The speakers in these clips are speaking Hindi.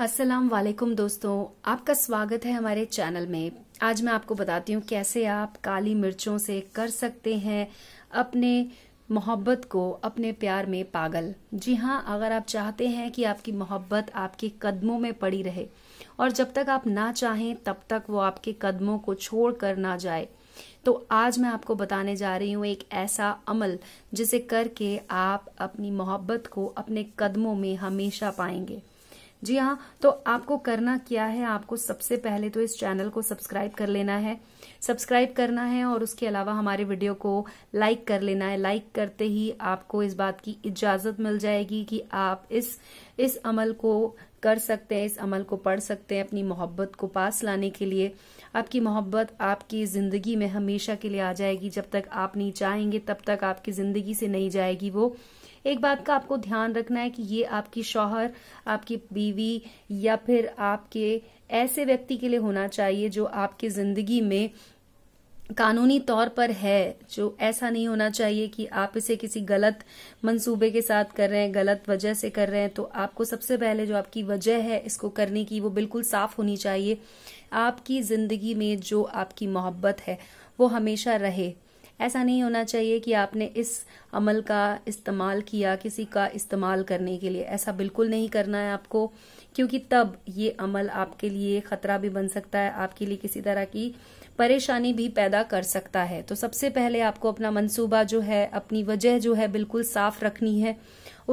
अस्सलाम वालेकुम दोस्तों आपका स्वागत है हमारे चैनल में आज मैं आपको बताती हूँ कैसे आप काली मिर्चों से कर सकते हैं अपने मोहब्बत को अपने प्यार में पागल जी हाँ अगर आप चाहते हैं कि आपकी मोहब्बत आपके कदमों में पड़ी रहे और जब तक आप ना चाहें तब तक वो आपके कदमों को छोड़ कर ना जाए तो आज मैं आपको बताने जा रही हूँ एक ऐसा अमल जिसे करके आप अपनी मोहब्बत को अपने कदमों में हमेशा पाएंगे जी हाँ तो आपको करना क्या है आपको सबसे पहले तो इस चैनल को सब्सक्राइब कर लेना है सब्सक्राइब करना है और उसके अलावा हमारे वीडियो को लाइक कर लेना है लाइक करते ही आपको इस बात की इजाजत मिल जाएगी कि आप इस इस अमल को कर सकते हैं इस अमल को पढ़ सकते हैं अपनी मोहब्बत को पास लाने के लिए आपकी मोहब्बत आपकी ज़िंदगी में हमेशा के लिए आ जाएगी जब तक आप नहीं चाहेंगे तब तक आपकी ज़िंदगी से नहीं जाएगी वो एक बात का आपको ध्यान रखना है कि ये आपकी शौहर आपकी बीवी या फिर आपके ऐसे व्यक्ति के लिए होना चाहिए जो आपकी ज़िंदगी में कानूनी तौर पर है जो ऐसा नहीं होना चाहिए कि आप इसे किसी गलत मंसूबे के साथ कर रहे हैं गलत वजह से कर रहे हैं तो आपको सबसे पहले जो आपकी वजह है इसको करने की वो बिल्कुल साफ होनी चाहिए आपकी जिंदगी में जो आपकी मोहब्बत है वो हमेशा रहे ऐसा नहीं होना चाहिए कि आपने इस अमल का इस्तेमाल किया किसी का इस्तेमाल करने के लिए ऐसा बिल्कुल नहीं करना है आपको क्योंकि तब ये अमल आपके लिए खतरा भी बन सकता है आपके लिए किसी तरह की परेशानी भी पैदा कर सकता है तो सबसे पहले आपको अपना मंसूबा जो है अपनी वजह जो है बिल्कुल साफ रखनी है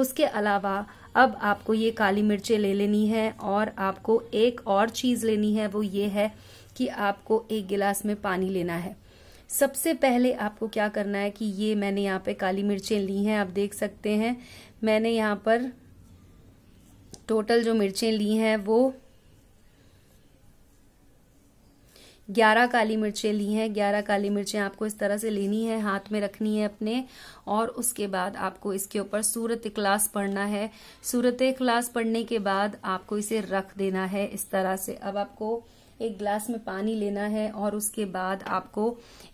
उसके अलावा अब आपको ये काली मिर्चें ले लेनी है और आपको एक और चीज़ लेनी है वो ये है कि आपको एक गिलास में पानी लेना है सबसे पहले आपको क्या करना है कि ये मैंने यहाँ पे काली मिर्चें ली हैं आप देख सकते हैं मैंने यहाँ पर टोटल जो मिर्चें ली हैं वो ग्यारह काली मिर्चें ली हैं ग्यारह काली मिर्चें आपको इस तरह से लेनी है हाथ में रखनी है अपने और उसके बाद आपको इसके ऊपर सूरत इखलास पढ़ना है सूरत इखलास पढ़ने के बाद आपको इसे रख देना है इस तरह से अब आपको एक ग्लास में पानी लेना है और उसके बाद आपको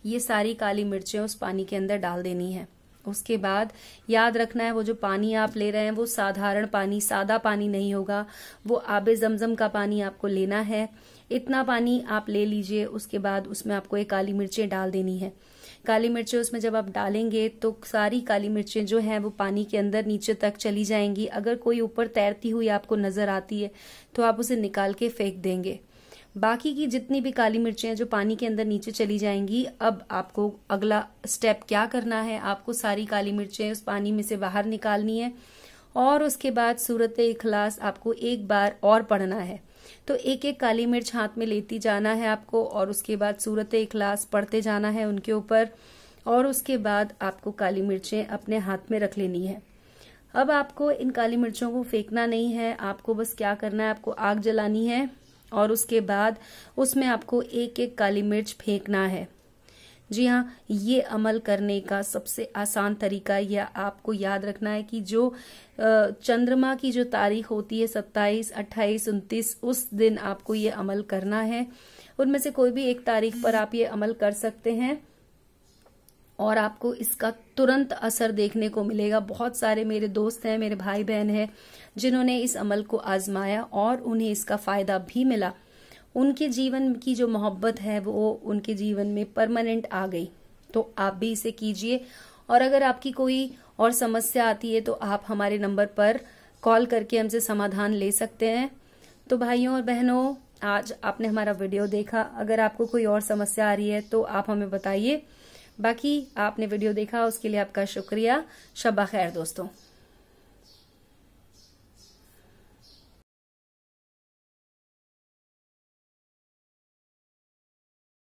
ये सारी काली मिर्चें उस पानी के अंदर डाल देनी है उसके बाद याद रखना है वो जो पानी आप ले रहे हैं वो साधारण पानी सादा पानी नहीं होगा वो आबे जमजम का पानी आपको लेना है इतना पानी आप ले लीजिए उसके बाद उसमें आपको ये काली मिर्चें डाल देनी है काली मिर्चें उसमें जब आप डालेंगे तो सारी काली मिर्चें जो हैं वो पानी के अंदर नीचे तक चली जाएंगी अगर कोई ऊपर तैरती हुई आपको नजर आती है तो आप उसे निकाल के फेंक देंगे बाकी की जितनी भी काली मिर्चें हैं जो पानी के अंदर नीचे चली जाएंगी अब आपको अगला स्टेप क्या करना है आपको सारी काली मिर्चें उस पानी में से बाहर निकालनी है और उसके बाद सूरत इखलास आपको एक बार और पढ़ना है तो एक एक काली मिर्च हाथ में लेती जाना है आपको और उसके बाद सूरत इखलास पढ़ते जाना है उनके ऊपर और उसके बाद आपको काली मिर्चें अपने हाथ में रख लेनी है अब आपको इन काली मिर्चों को फेंकना नहीं है आपको बस क्या करना है आपको आग जलानी है और उसके बाद उसमें आपको एक एक काली मिर्च फेंकना है जी हाँ ये अमल करने का सबसे आसान तरीका यह आपको याद रखना है कि जो चंद्रमा की जो तारीख होती है 27, 28, 29 उस दिन आपको ये अमल करना है उनमें से कोई भी एक तारीख पर आप ये अमल कर सकते हैं और आपको इसका तुरंत असर देखने को मिलेगा बहुत सारे मेरे दोस्त हैं मेरे भाई बहन हैं जिन्होंने इस अमल को आजमाया और उन्हें इसका फ़ायदा भी मिला उनके जीवन की जो मोहब्बत है वो उनके जीवन में परमानेंट आ गई तो आप भी इसे कीजिए और अगर आपकी कोई और समस्या आती है तो आप हमारे नंबर पर कॉल करके हमसे समाधान ले सकते हैं तो भाइयों और बहनों आज आपने हमारा वीडियो देखा अगर आपको कोई और समस्या आ रही है तो आप हमें बताइए बाकी आपने वीडियो देखा उसके लिए आपका शुक्रिया शबा खैर दोस्तों